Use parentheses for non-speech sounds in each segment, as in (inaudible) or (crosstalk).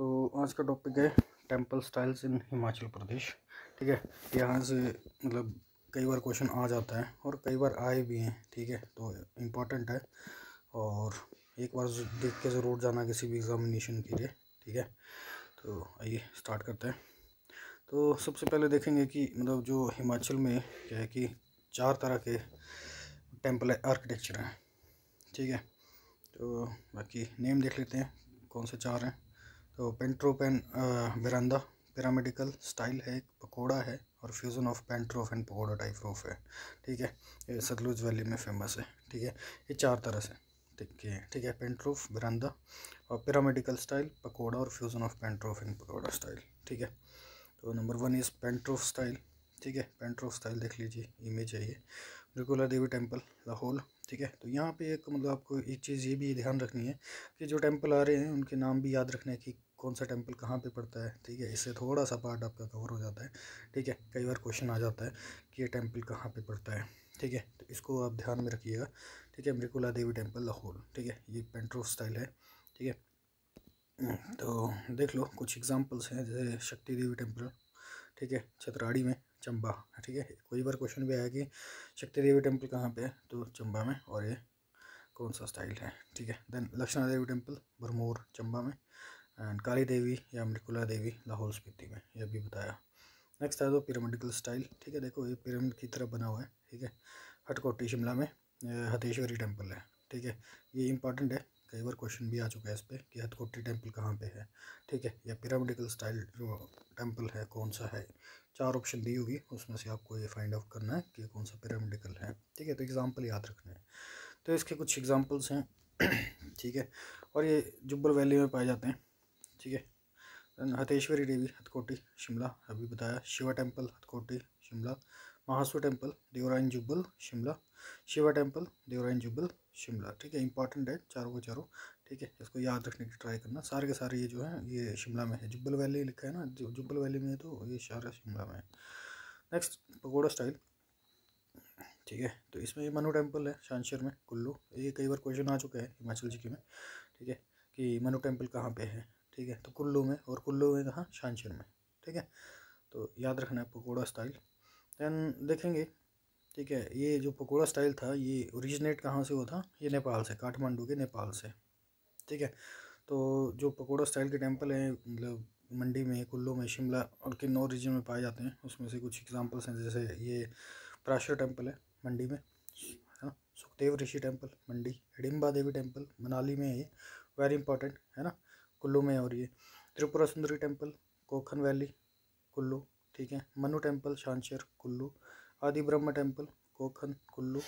तो आज का टॉपिक है temple styles in Himachal Pradesh ठीक है यहाँ से मतलब कई बार क्वेश्चन आ जाता है और कई बार आए भी हैं ठीक है तो इम्पॉर्टेंट है और एक बार देख के ज़रूर जाना किसी भी एग्ज़ामिनेशन के लिए ठीक है तो आइए स्टार्ट करते हैं तो सबसे पहले देखेंगे कि मतलब जो हिमाचल में क्या है कि चार तरह के टेम्पल आर्किटेक्चर हैं ठीक है तो बाकी नेम देख लेते हैं कौन से चार हैं तो पेंट्रोपेन बिरंदा पिरामिडिकल स्टाइल है एक पकौड़ा है और fusion of pent roof and pagoda type roof है ठीक है ये सतलुज वैली में फेमस है ठीक है ये चार तरह से ठीक है ठीक है पेंट्रोफ बिरंदा और पिरामिडिकल स्टाइल पकौड़ा और fusion of pent roof and pagoda style ठीक है तो number one is pent roof style ठीक है पेंट्रोफ स्टाइल देख लीजिए इमेज है ये त्रिकुला देवी टेम्पल लाहौल ठीक है तो यहाँ पे एक मतलब आपको एक चीज़ ये भी ध्यान रखनी है कि जो टेम्पल आ रहे हैं उनके नाम भी याद रखने की कौन सा टेम्पल कहाँ पे पड़ता है ठीक है इससे थोड़ा सा पार्ट आपका कवर हो जाता है ठीक है कई बार क्वेश्चन आ जाता है कि ये टेम्पल कहाँ पे पड़ता है ठीक है तो इसको आप ध्यान में रखिएगा ठीक है मृकुला देवी टेम्पल लाहौल ठीक है ये पेंट्रो स्टाइल है ठीक है तो देख लो कुछ एग्जाम्पल्स हैं जैसे शक्ति देवी टेम्पल ठीक है छतराड़ी में चंबा ठीक है कोई बार क्वेश्चन भी आया कि शक्ति देवी टेम्पल कहाँ पे है तो चंबा में और ये कौन सा स्टाइल है ठीक है देन लक्षणा देवी टेम्पल भरमौर चंबा में एंड काली देवी या अमरिकुला देवी लाहौल स्पीति में यह भी बताया नेक्स्ट है तो पिरामिडिकल स्टाइल ठीक है देखो ये पिरामिड की तरह बना हुआ है ठीक है हटकोटी शिमला में हथेश्वरी टेम्पल है ठीक है ये इंपॉर्टेंट है कई बार क्वेश्चन भी आ चुका है इस पर कि हथकोटी टेम्पल कहाँ पे है ठीक है या पिरामिडिकल स्टाइल जो टेम्पल है कौन सा है चार ऑप्शन दी होगी उसमें से आपको ये फाइंड आउट करना है कि कौन सा पिरामिडिकल है ठीक है तो एग्ज़ाम्पल याद रखना है तो इसके कुछ एग्ज़ाम्पल्स हैं (clears throat) ठीक है और ये जुब्बल वैली में पाए जाते हैं ठीक है हतेश्वरी देवी हथकोटी शिमला अभी बताया Shiva temple Hatkoti Shimla Mahasu temple Devrain Jubbal Shimla Shiva temple Devrain Jubbal Shimla ठीक है इंपॉर्टेंट है चारों को चारों ठीक है इसको याद रखने की ट्राई करना सारे के सारे ये जो है ये शिमला में है जुब्बल वैली लिखा है ना जुब्बल वैली में है तो ये सारा शिमला में है नेक्स्ट पकौड़ा स्टाइल ठीक है तो इसमें ये मनु टेम्पल है शानशर में कुल्लू ये कई बार क्वेश्चन आ चुका है हिमाचल जी के में ठीक है कि मनु टेम्पल कहाँ पे है ठीक है तो कुल्लू में और कुल्लू में कहाँ शानशिर में ठीक है तो याद रखना है पकौड़ा स्टाइल दैन देखेंगे ठीक है ये जो पकौड़ा स्टाइल था ये ओरिजिनेट कहाँ से हुआ था ये नेपाल से काठमांडू के नेपाल से ठीक है तो जो पकौड़ा स्टाइल के टेम्पल हैं मतलब मंडी में कुल्लू में शिमला और किन और रीजन में पाए जाते हैं उसमें से कुछ एग्जांपल्स हैं जैसे ये प्राशर टेम्पल है मंडी में है ना सुखदेव ऋषि टेम्पल मंडी हिडिम्बा देवी टेम्पल मनाली में है ये वेरी इंपॉर्टेंट है ना कुल्लू में हो रही है त्रिपुरा सुंदरी टेम्पल कोखन वैली कुल्लू ठीक है मनु टेम्पल शानशेर कुल्लू आदि ब्रह्म टेम्पल कोखन कुल्लू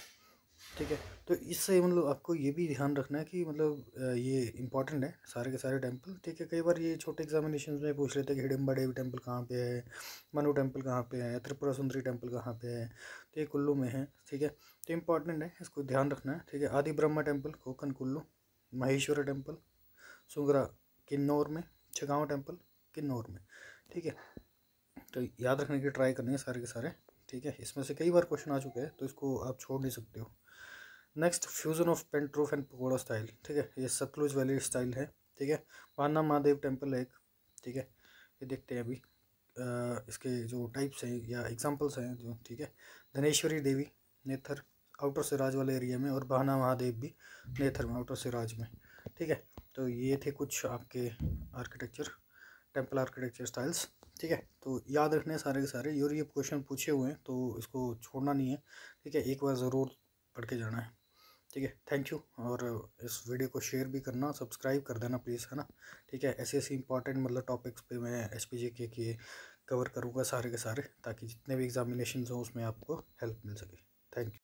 ठीक है तो इससे मतलब आपको ये भी ध्यान रखना है कि मतलब ये इंपॉर्टेंट है सारे के सारे टेम्पल ठीक है कई बार ये छोटे एग्जामिनेशन में पूछ लेते हैं कि हिडिम्बा देवी टेम्पल कहाँ पे है मनु टेम्पल कहाँ पे है त्रिपुरा सुंदरी टेम्पल कहाँ पे है तो ये कुल्लू में है ठीक है तो इंपॉर्टेंट है इसको ध्यान रखना है ठीक है आदि ब्रह्मा टेम्पल कोकन कुल्लू महेश्वर टेम्पल सुंगरा किन्नौर में छगाँव टेम्पल किन्नौर में ठीक है तो याद रखने की ट्राई करनी है सारे के सारे ठीक है इसमें से कई बार क्वेश्चन आ चुके हैं तो इसको आप छोड़ नहीं सकते हो next fusion of pent roof and pagoda style ठीक है ये सतलुज वैली स्टाइल है ठीक है पाना महादेव टेम्पल है एक ठीक है ये देखते हैं अभी आ, इसके जो टाइप्स हैं या एग्जाम्पल्स हैं जो ठीक है धनेश्वरी देवी नेथर आउटर सिराज वाले एरिया में और बहाना महादेव भी नेथर में आउटर सिराज में ठीक है तो ये थे कुछ आपके आर्किटेक्चर टेम्पल आर्किटेक्चर स्टाइल्स ठीक है तो याद रखने सारे के सारे और ये क्वेश्चन पूछे हुए हैं तो इसको छोड़ना नहीं है ठीक है एक बार ज़रूर पढ़ के जाना है ठीक है थैंक यू और इस वीडियो को शेयर भी करना सब्सक्राइब कर देना प्लीज़ है ना ठीक है ऐसे ऐसे इंपॉर्टेंट मतलब टॉपिक्स पे मैं एस पी जे के कवर करूँगा सारे के सारे ताकि जितने भी एग्जामिनेशन हों उसमें आपको हेल्प मिल सके थैंक यू